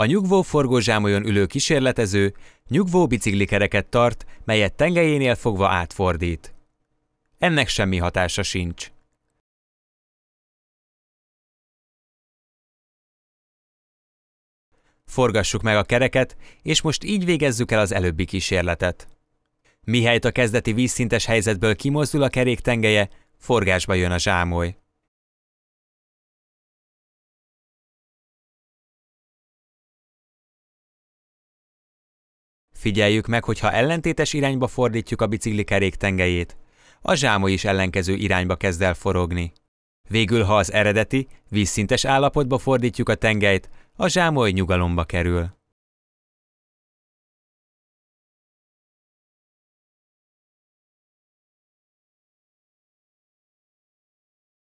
A nyugvó forgózsámolyon ülő kísérletező nyugvó biciklikereket tart, melyet tengelyénél fogva átfordít. Ennek semmi hatása sincs. Forgassuk meg a kereket, és most így végezzük el az előbbi kísérletet. Mihelyt a kezdeti vízszintes helyzetből kimozdul a kerék tengelye, forgásba jön a zsámoly. Figyeljük meg, hogy ha ellentétes irányba fordítjuk a kerék tengelyét, a zsámo is ellenkező irányba kezd el forogni. Végül, ha az eredeti, vízszintes állapotba fordítjuk a tengelyt, a zsámoly nyugalomba kerül.